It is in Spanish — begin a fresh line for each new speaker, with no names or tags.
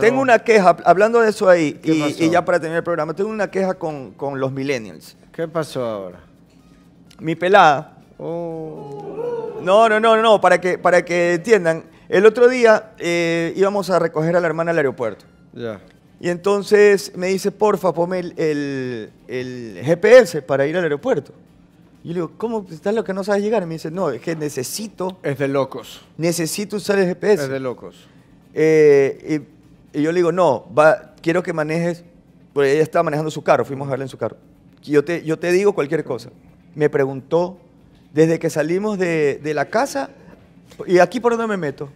Tengo
una queja, hablando de eso ahí, y, ya para terminar el programa, tengo una queja con, los millennials. ¿Qué pasó ahora? Mi pelada. Oh. No, no, no, no, para que, para que entiendan. El otro día eh, íbamos a recoger a la hermana al aeropuerto. Ya. Y entonces me dice, porfa, ponme el, GPS para ir al aeropuerto. Y yo le digo, ¿cómo estás lo que no sabes llegar? Y me dice, no, es que necesito... Es de locos. Necesito usar el GPS. Es de locos. Eh, y yo le digo, no, va, quiero que manejes, porque ella estaba manejando su carro, fuimos a verla en su carro. Yo te, yo te digo cualquier cosa. Me preguntó, desde que salimos de, la casa, ¿y aquí por dónde me meto?